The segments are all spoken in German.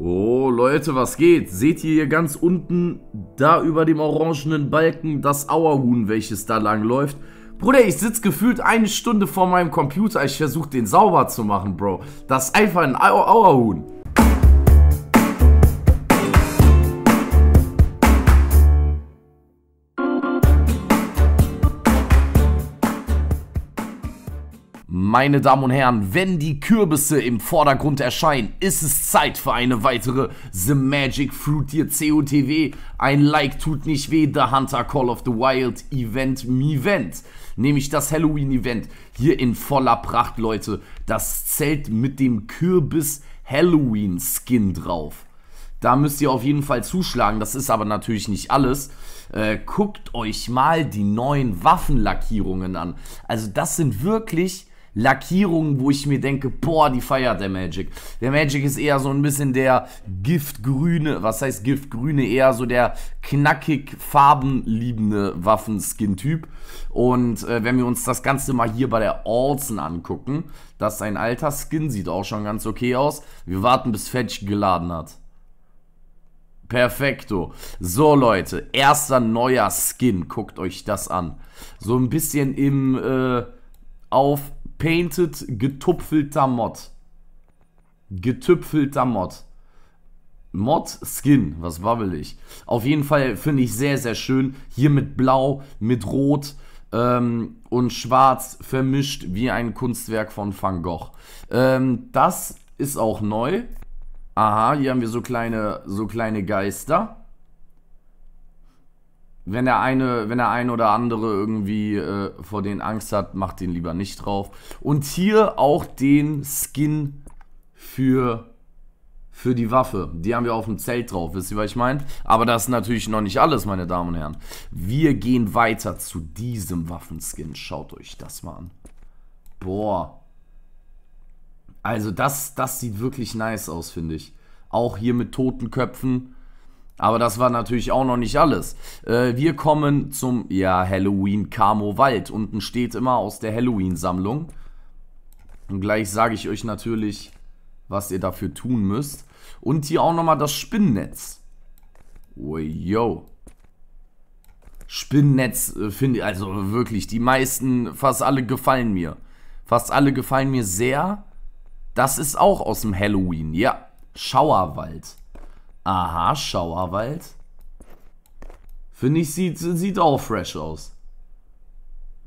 Oh, Leute, was geht? Seht ihr hier ganz unten, da über dem orangenen Balken, das Auerhuhn, welches da lang läuft? Bruder, ich sitze gefühlt eine Stunde vor meinem Computer. Ich versuche, den sauber zu machen, Bro. Das ist einfach ein Auerhuhn. Meine Damen und Herren, wenn die Kürbisse im Vordergrund erscheinen, ist es Zeit für eine weitere The Magic Fruit hier COTW. Ein Like tut nicht weh, The Hunter Call of the Wild Event Mivent. Nämlich das Halloween Event hier in voller Pracht, Leute. Das Zelt mit dem Kürbis Halloween Skin drauf. Da müsst ihr auf jeden Fall zuschlagen. Das ist aber natürlich nicht alles. Äh, guckt euch mal die neuen Waffenlackierungen an. Also das sind wirklich Lackierungen, wo ich mir denke, boah, die feiert der Magic. Der Magic ist eher so ein bisschen der giftgrüne, was heißt giftgrüne, eher so der knackig farbenliebende Waffenskin-Typ. Und äh, wenn wir uns das Ganze mal hier bei der Olsen angucken, das ist ein alter Skin, sieht auch schon ganz okay aus. Wir warten, bis Fetch geladen hat. Perfekto. So, Leute, erster neuer Skin. Guckt euch das an. So ein bisschen im äh, auf Painted getupfelter Mod. Getüpfelter Mod. Mod Skin, was wabbel ich? Auf jeden Fall finde ich sehr, sehr schön. Hier mit Blau, mit Rot ähm, und Schwarz vermischt wie ein Kunstwerk von Van Gogh. Ähm, das ist auch neu. Aha, hier haben wir so kleine, so kleine Geister wenn der eine, wenn der ein oder andere irgendwie äh, vor denen Angst hat, macht den lieber nicht drauf. Und hier auch den Skin für für die Waffe. Die haben wir auf dem Zelt drauf, wisst ihr, was ich meine? Aber das ist natürlich noch nicht alles, meine Damen und Herren. Wir gehen weiter zu diesem Waffenskin. Schaut euch das mal an. Boah. Also das, das sieht wirklich nice aus, finde ich. Auch hier mit toten Köpfen. Aber das war natürlich auch noch nicht alles. Äh, wir kommen zum, ja, Halloween Camo Wald. Unten steht immer aus der Halloween-Sammlung. Und gleich sage ich euch natürlich, was ihr dafür tun müsst. Und hier auch nochmal das Spinnennetz. Oh, yo. Spinnennetz äh, finde ich, also wirklich, die meisten, fast alle gefallen mir. Fast alle gefallen mir sehr. Das ist auch aus dem Halloween, ja. Schauerwald. Aha, Schauerwald. Finde ich, sieht, sieht auch fresh aus.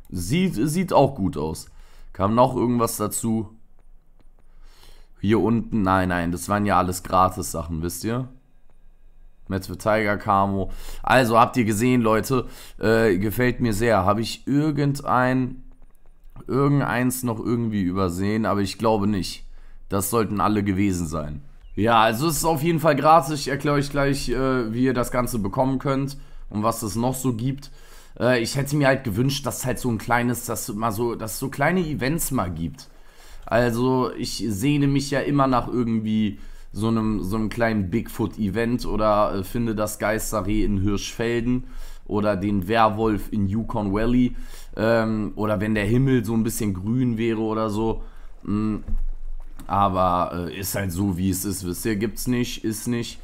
Sieht, sieht auch gut aus. Kam noch irgendwas dazu? Hier unten, nein, nein, das waren ja alles Gratis-Sachen, wisst ihr? Mets für Tiger, Camo. Also, habt ihr gesehen, Leute, äh, gefällt mir sehr. Habe ich irgendein, irgendeins noch irgendwie übersehen, aber ich glaube nicht. Das sollten alle gewesen sein. Ja, also es ist auf jeden Fall gratis. Ich erkläre euch gleich, äh, wie ihr das Ganze bekommen könnt und was es noch so gibt. Äh, ich hätte mir halt gewünscht, dass es halt so ein kleines, dass mal so, dass es so kleine Events mal gibt. Also ich sehne mich ja immer nach irgendwie so einem, so einem kleinen Bigfoot-Event oder äh, finde das Geisterreh in Hirschfelden oder den Werwolf in Yukon Valley ähm, oder wenn der Himmel so ein bisschen grün wäre oder so. Mh, mm, aber äh, ist halt so, wie es ist. Wisst ihr, es nicht, ist nicht.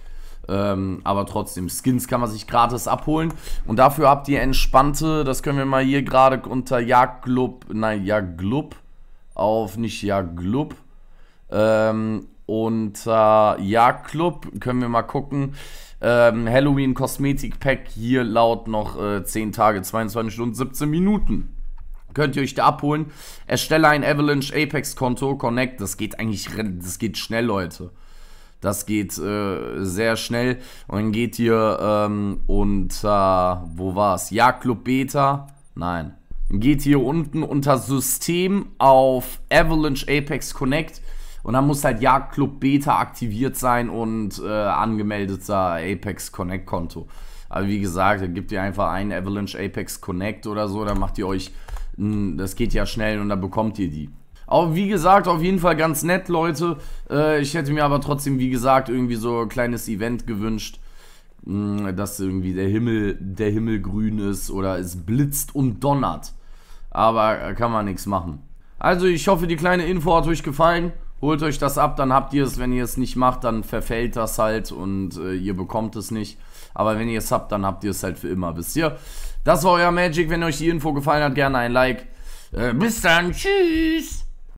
Ähm, aber trotzdem, Skins kann man sich gratis abholen. Und dafür habt ihr entspannte, das können wir mal hier gerade unter Jagdclub, nein, Jagdclub, auf nicht Jagdclub. Ähm, unter Jagdclub können wir mal gucken. Ähm, Halloween Kosmetik Pack hier laut noch äh, 10 Tage, 22 Stunden, 17 Minuten könnt ihr euch da abholen. Erstelle ein Avalanche Apex Konto, Connect. Das geht eigentlich, das geht schnell, Leute. Das geht äh, sehr schnell. Und dann geht ihr ähm, unter, wo war's? Jagdclub Beta? Nein. geht hier unten unter System auf Avalanche Apex Connect. Und dann muss halt Jagdclub Beta aktiviert sein und äh, angemeldeter Apex Connect Konto. Aber wie gesagt, dann gebt ihr einfach ein Avalanche Apex Connect oder so, dann macht ihr euch hm, das geht ja schnell und dann bekommt ihr die. Aber wie gesagt, auf jeden Fall ganz nett, Leute. Äh, ich hätte mir aber trotzdem, wie gesagt, irgendwie so ein kleines Event gewünscht, hm, dass irgendwie der Himmel, der Himmel grün ist oder es blitzt und donnert. Aber äh, kann man nichts machen. Also ich hoffe, die kleine Info hat euch gefallen. Holt euch das ab, dann habt ihr es. Wenn ihr es nicht macht, dann verfällt das halt und äh, ihr bekommt es nicht. Aber wenn ihr es habt, dann habt ihr es halt für immer, wisst ihr? Das war euer Magic. Wenn euch die Info gefallen hat, gerne ein Like. Äh, bis dann. Tschüss.